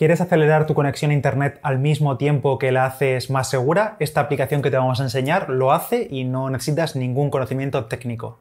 ¿Quieres acelerar tu conexión a Internet al mismo tiempo que la haces más segura? Esta aplicación que te vamos a enseñar lo hace y no necesitas ningún conocimiento técnico.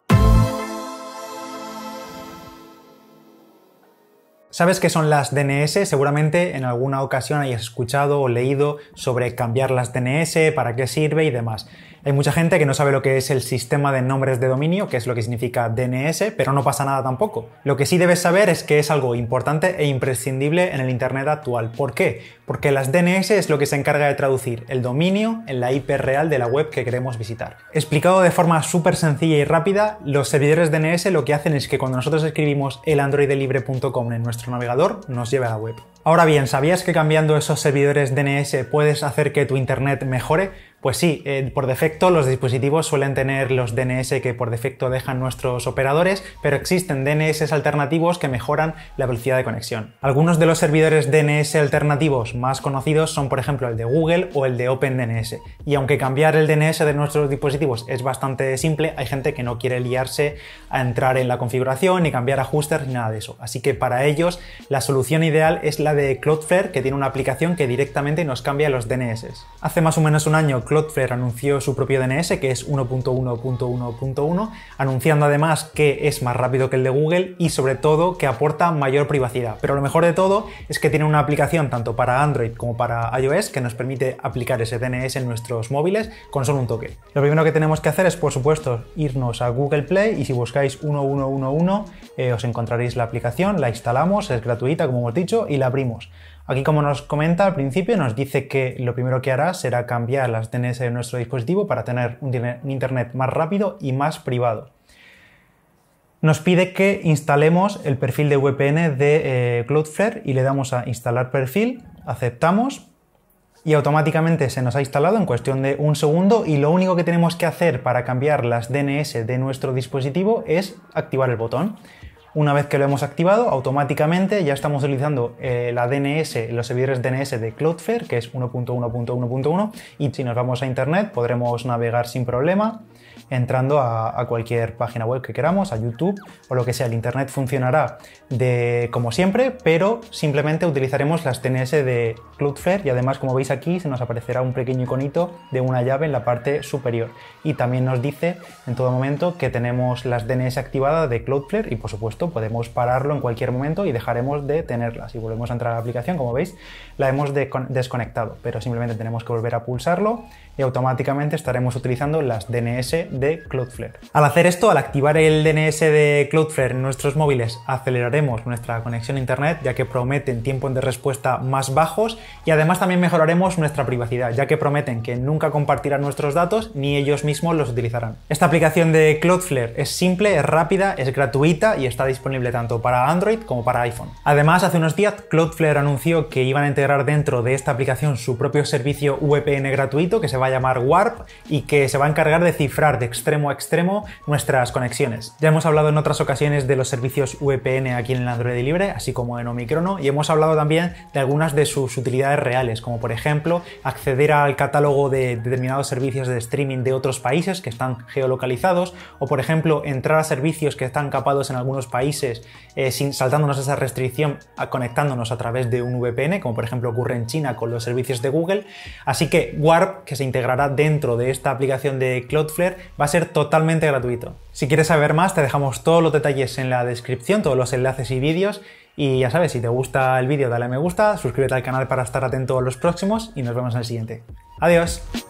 ¿Sabes qué son las DNS? Seguramente en alguna ocasión hayas escuchado o leído sobre cambiar las DNS, para qué sirve y demás. Hay mucha gente que no sabe lo que es el sistema de nombres de dominio, que es lo que significa DNS, pero no pasa nada tampoco. Lo que sí debes saber es que es algo importante e imprescindible en el Internet actual. ¿Por qué? Porque las DNS es lo que se encarga de traducir el dominio en la IP real de la web que queremos visitar. Explicado de forma súper sencilla y rápida, los servidores DNS lo que hacen es que cuando nosotros escribimos elandroidelibre.com en nuestro navegador, nos lleve a la web. Ahora bien, ¿sabías que cambiando esos servidores DNS puedes hacer que tu Internet mejore? Pues sí, eh, por defecto los dispositivos suelen tener los DNS que por defecto dejan nuestros operadores, pero existen DNS alternativos que mejoran la velocidad de conexión. Algunos de los servidores DNS alternativos más conocidos son por ejemplo el de Google o el de OpenDNS, y aunque cambiar el DNS de nuestros dispositivos es bastante simple, hay gente que no quiere liarse a entrar en la configuración, ni cambiar ajustes, ni nada de eso. Así que para ellos la solución ideal es la de Cloudflare, que tiene una aplicación que directamente nos cambia los DNS. Hace más o menos un año, Cloudflare anunció su propio DNS, que es 1.1.1.1, anunciando además que es más rápido que el de Google y sobre todo que aporta mayor privacidad. Pero lo mejor de todo es que tiene una aplicación tanto para Android como para iOS que nos permite aplicar ese DNS en nuestros móviles con solo un toque. Lo primero que tenemos que hacer es, por supuesto, irnos a Google Play y si buscáis 1111 eh, os encontraréis la aplicación, la instalamos, es gratuita como he dicho y la Aquí, como nos comenta al principio, nos dice que lo primero que hará será cambiar las DNS de nuestro dispositivo para tener un Internet más rápido y más privado. Nos pide que instalemos el perfil de VPN de eh, Cloudflare y le damos a instalar perfil, aceptamos y automáticamente se nos ha instalado en cuestión de un segundo y lo único que tenemos que hacer para cambiar las DNS de nuestro dispositivo es activar el botón. Una vez que lo hemos activado, automáticamente ya estamos utilizando eh, la DNS, los servidores DNS de Cloudflare, que es 1.1.1.1, y si nos vamos a internet podremos navegar sin problema entrando a, cualquier página web que queramos, a YouTube o lo que sea. El internet funcionará de como siempre, pero simplemente utilizaremos las DNS de Cloudflare y además, como veis aquí, se nos aparecerá un pequeño iconito de una llave en la parte superior. Y también nos dice en todo momento que tenemos las DNS activadas de Cloudflare y por supuesto podemos pararlo en cualquier momento y dejaremos de tenerla. Si volvemos a entrar a la aplicación, como veis, la hemos desconectado, pero simplemente tenemos que volver a pulsarlo y automáticamente estaremos utilizando las DNS de Cloudflare. Al hacer esto, al activar el DNS de Cloudflare en nuestros móviles, aceleraremos nuestra conexión a Internet, ya que prometen tiempos de respuesta más bajos y además también mejoraremos nuestra privacidad, ya que prometen que nunca compartirán nuestros datos ni ellos mismos los utilizarán. Esta aplicación de Cloudflare es simple, es rápida, es gratuita y está disponible tanto para Android como para iPhone. Además, hace unos días Cloudflare anunció que iban a integrar dentro de esta aplicación su propio servicio VPN gratuito que se va a llamar Warp y que se va a encargar de cifrar de extremo a extremo nuestras conexiones. Ya hemos hablado en otras ocasiones de los servicios VPN aquí en Android libre, así como en Omicrono, y hemos hablado también de algunas de sus utilidades reales, como por ejemplo acceder al catálogo de determinados servicios de streaming de otros países que están geolocalizados, o por ejemplo entrar a servicios que están capados en algunos países países eh, sin, saltándonos esa restricción, a, conectándonos a través de un VPN, como por ejemplo ocurre en China con los servicios de Google. Así que Warp, que se integrará dentro de esta aplicación de Cloudflare, va a ser totalmente gratuito. Si quieres saber más, te dejamos todos los detalles en la descripción, todos los enlaces y vídeos. Y ya sabes, si te gusta el vídeo, dale a me gusta, suscríbete al canal para estar atento a los próximos y nos vemos en el siguiente. Adiós.